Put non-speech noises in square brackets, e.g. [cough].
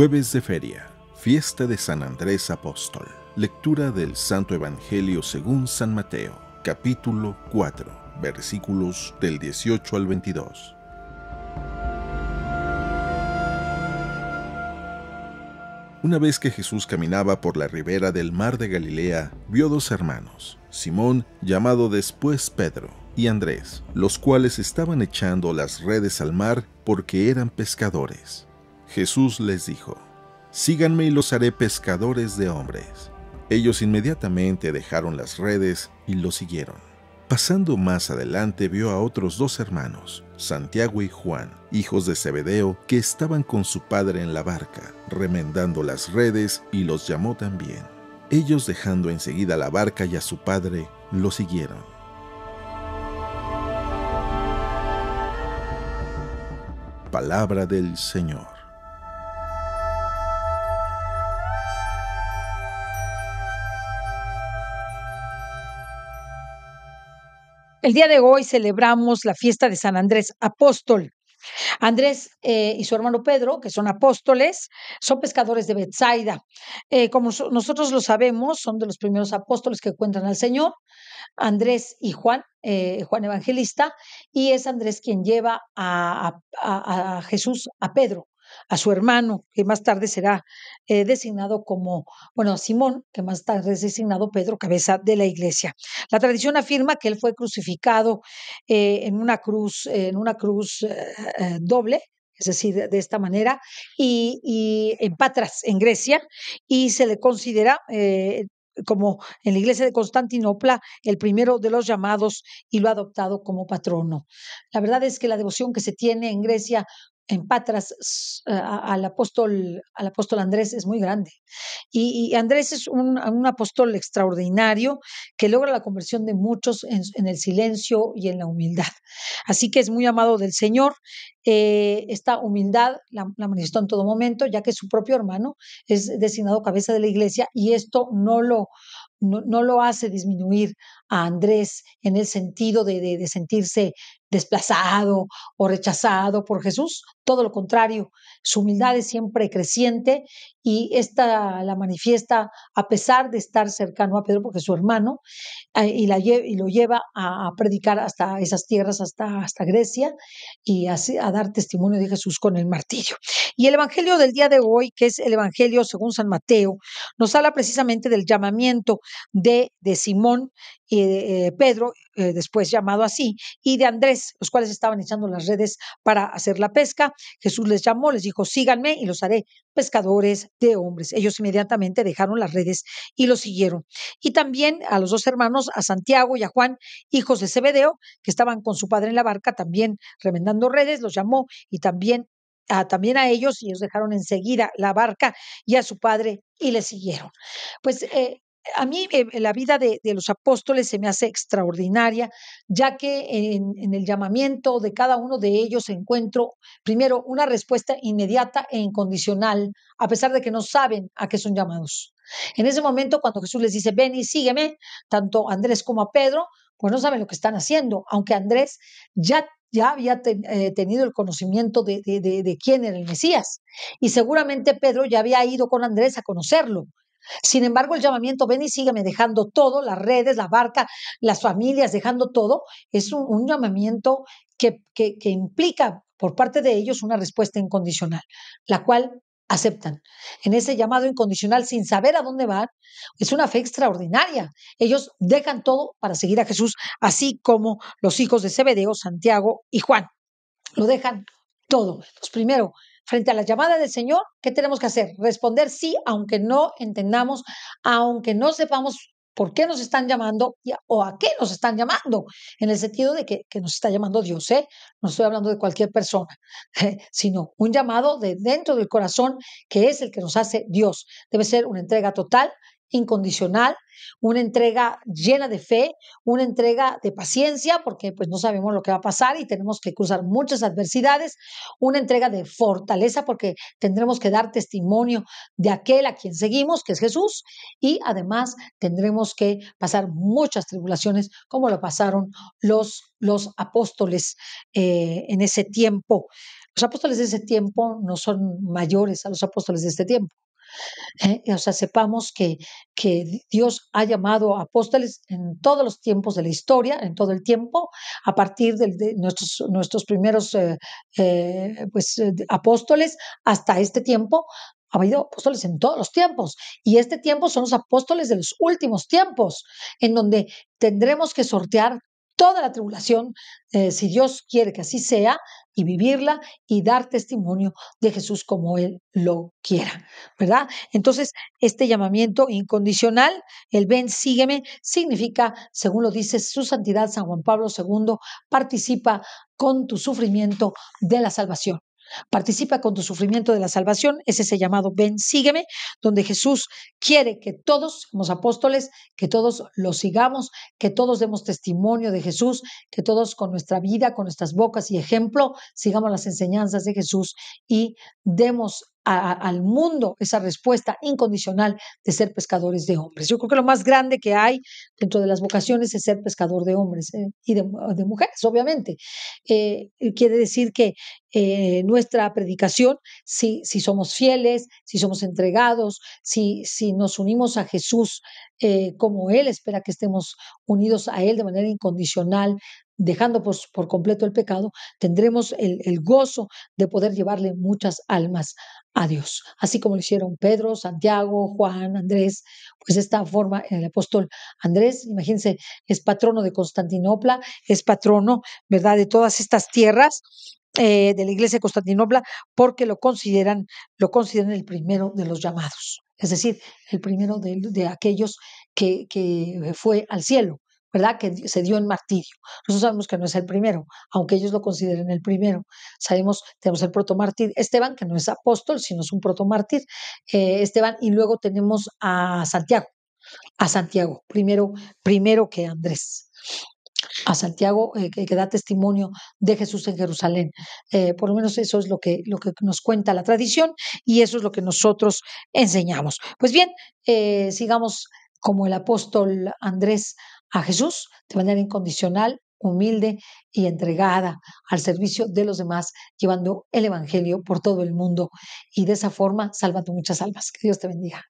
Jueves de Feria, fiesta de San Andrés Apóstol. Lectura del Santo Evangelio según San Mateo, capítulo 4, versículos del 18 al 22. Una vez que Jesús caminaba por la ribera del mar de Galilea, vio dos hermanos, Simón, llamado después Pedro, y Andrés, los cuales estaban echando las redes al mar porque eran pescadores. Jesús les dijo, Síganme y los haré pescadores de hombres. Ellos inmediatamente dejaron las redes y lo siguieron. Pasando más adelante vio a otros dos hermanos, Santiago y Juan, hijos de Zebedeo, que estaban con su padre en la barca, remendando las redes y los llamó también. Ellos dejando enseguida la barca y a su padre, lo siguieron. Palabra del Señor. El día de hoy celebramos la fiesta de San Andrés Apóstol. Andrés eh, y su hermano Pedro, que son apóstoles, son pescadores de Bethsaida. Eh, como nosotros lo sabemos, son de los primeros apóstoles que encuentran al Señor, Andrés y Juan, eh, Juan Evangelista, y es Andrés quien lleva a Jesús a Pedro a su hermano, que más tarde será eh, designado como, bueno, a Simón, que más tarde es designado Pedro, cabeza de la iglesia. La tradición afirma que él fue crucificado eh, en una cruz, en una cruz eh, doble, es decir, de esta manera, y, en Patras, en Grecia, y se le considera como en la iglesia de Constantinopla, el primero de los llamados y lo ha adoptado como patrono. La verdad es que la devoción que se tiene en Grecia en Patras eh, al apóstol, al apóstol Andrés es muy grande. Y, Andrés es un, apóstol extraordinario que logra la conversión de muchos en, el silencio y en la humildad. Así que es muy amado del Señor. Eh, esta humildad la, manifestó en todo momento, ya que su propio hermano es designado cabeza de la iglesia y esto no lo... lo hace disminuir a Andrés en el sentido de sentirse desplazado o rechazado por Jesús, todo lo contrario, su humildad es siempre creciente y esta la manifiesta a pesar de estar cercano a Pedro porque es su hermano eh, y, la, y, lo lleva a, predicar hasta esas tierras, hasta, hasta Grecia y así, a dar testimonio de Jesús con el martirio. Y el Evangelio del día de hoy, que es el Evangelio según San Mateo, nos habla precisamente del llamamiento de, de Simón de eh, Pedro, eh, después llamado así, y de Andrés, los cuales estaban echando las redes para hacer la pesca. Jesús les llamó, les dijo, síganme y los haré pescadores de hombres. Ellos inmediatamente dejaron las redes y los siguieron. Y también a los dos hermanos, a Santiago y a Juan, hijos de Zebedeo, que estaban con su padre en la barca, también remendando redes, los llamó y también a, ah, también a ellos y ellos dejaron enseguida la barca y a su padre y le siguieron. Pues eh, a mí eh, eh, la vida de, los apóstoles se me hace extraordinaria, ya que en, el llamamiento de cada uno de ellos encuentro, primero, una respuesta inmediata e incondicional, a pesar de que no saben a qué son llamados. En ese momento, cuando Jesús les dice, ven y sígueme, tanto Andrés como a Pedro, pues no saben lo que están haciendo, aunque Andrés ya ya había eh, tenido el conocimiento de, quién era el Mesías. Y seguramente Pedro ya había ido con Andrés a conocerlo. Sin embargo, el llamamiento, ven y sígueme dejando todo, las redes, la barca, las familias, dejando todo, es un, llamamiento que, que, implica por parte de ellos una respuesta incondicional, la cual aceptan. En ese llamado incondicional, sin saber a dónde van, es una fe extraordinaria. Ellos dejan todo para seguir a Jesús, así como los hijos de Cebedeo Santiago y Juan. Lo dejan todo. los primero, Frente a la llamada del Señor, ¿qué tenemos que hacer? Responder sí, aunque no entendamos, aunque no sepamos por qué nos están llamando o a qué nos están llamando, en el sentido de que, nos está llamando Dios, ¿eh? no estoy hablando de cualquier persona, [laughs] sino un llamado de dentro del corazón que es el que nos hace Dios. Debe ser una entrega total incondicional, una entrega llena de fe, una entrega de paciencia, porque pues no sabemos lo que va a pasar y tenemos que cruzar muchas adversidades, una entrega de fortaleza, porque tendremos que dar testimonio de aquel a quien seguimos, que es Jesús, y además tendremos que pasar muchas tribulaciones como lo pasaron los, apóstoles eh, en ese tiempo. Los apóstoles de ese tiempo no son mayores a los apóstoles de este tiempo. ¿eh? o sea, sepamos que, que Dios ha llamado apóstoles en todos los tiempos de la historia, en todo el tiempo, a partir de, nuestros, nuestros primeros eh, eh, pues, apóstoles hasta este tiempo. Ha habido apóstoles en todos los tiempos y este tiempo son los apóstoles de los últimos tiempos, en donde tendremos que sortear toda la tribulación, eh, si Dios quiere que así sea, y vivirla y dar testimonio de Jesús como Él lo quiera, ¿verdad? Entonces, este llamamiento incondicional, el ven, sígueme, significa, según lo dice su santidad San Juan Pablo II, participa con tu sufrimiento de la salvación. Participa con tu sufrimiento de la salvación, es ese llamado ven, sígueme, donde Jesús quiere que todos, somos apóstoles, que todos lo sigamos, que todos demos testimonio de Jesús, que todos con nuestra vida, con nuestras bocas y ejemplo, sigamos las enseñanzas de Jesús y demos al mundo esa respuesta incondicional de ser pescadores de hombres. Yo creo que lo más grande que hay dentro de las vocaciones es ser pescador de hombres eh, y de, mujeres, obviamente. Eh, quiere decir que eh, nuestra predicación, si, si somos fieles, si somos entregados, si, si nos unimos a Jesús como Él espera que estemos unidos a Él de manera incondicional, dejando por, pues, por completo el pecado, tendremos el, gozo de poder llevarle muchas almas a Dios, así como lo hicieron Pedro, Santiago, Juan, Andrés, pues esta forma el apóstol Andrés, imagínense, es patrono de Constantinopla, es patrono, ¿verdad?, de todas estas tierras, eh, de la iglesia de Constantinopla porque lo consideran, lo consideran el primero de los llamados, es decir, el primero de, aquellos que, que, fue al cielo. ¿verdad? Que se dio en martirio. Nosotros sabemos que no es el primero, aunque ellos lo consideren el primero. Sabemos, tenemos el protomártir Esteban, que no es apóstol, sino es un protomártir eh, Esteban, y luego tenemos a Santiago, a Santiago, primero, primero que Andrés. A Santiago, eh, que, da testimonio de Jesús en Jerusalén. Eh, por lo menos eso es lo que, lo que nos cuenta la tradición y eso es lo que nosotros enseñamos. Pues bien, sigamos como el apóstol Andrés a Jesús de manera incondicional, humilde y entregada al servicio de los demás, llevando el Evangelio por todo el mundo. Y de esa forma salvando muchas almas. Que Dios te bendiga.